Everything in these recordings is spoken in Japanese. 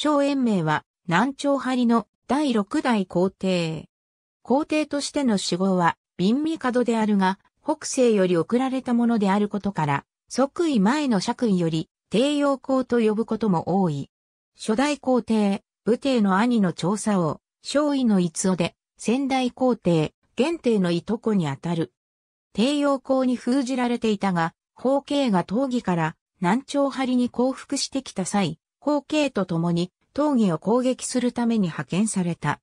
小園名は南朝張の第六代皇帝。皇帝としての守護は、瓶門であるが、北西より送られたものであることから、即位前の爵位より、帝陽公と呼ぶことも多い。初代皇帝、武帝の兄の調査王、少尉の逸夫で、先代皇帝、元帝のいとこにあたる。帝陽公に封じられていたが、法帝が闘技から南朝張に降伏してきた際、光景とともに技を攻撃するために派遣された。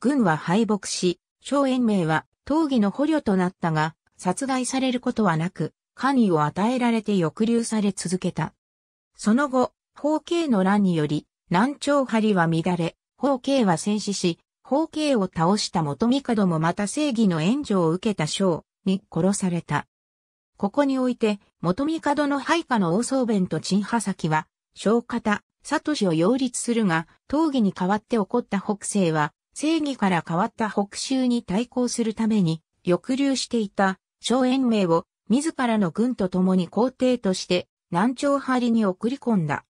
軍は敗北し、荘園名は技の捕虜となったが、殺害されることはなく、官位を与えられて抑留され続けた。その後、方形の乱により、南朝張は乱れ、方形は戦死し、方形を倒した元帝もまた正義の援助を受けた将に殺された。ここにおいて、元帝の配下の王相弁と陳波崎は、小方、サトシを擁立するが、闘技に代わって起こった北西は、正義から変わった北州に対抗するために、抑留していた、小園名を、自らの軍と共に皇帝として、南朝張に送り込んだ。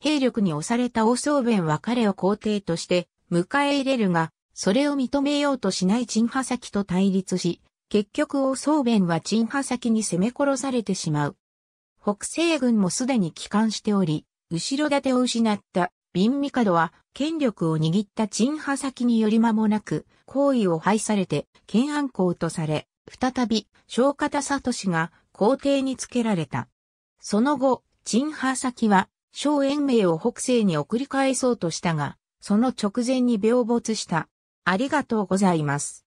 兵力に押された王宗弁は彼を皇帝として迎え入れるが、それを認めようとしない陳波先と対立し、結局王宗弁は陳波先に攻め殺されてしまう。北西軍もすでに帰還しており、後ろ盾を失った、ビンミカドは、権力を握った陳波先により間もなく、行為を廃されて、懸案公とされ、再び、正方氏が皇帝につけられた。その後、陳波先は、荘園名を北西に送り返そうとしたが、その直前に病没した。ありがとうございます。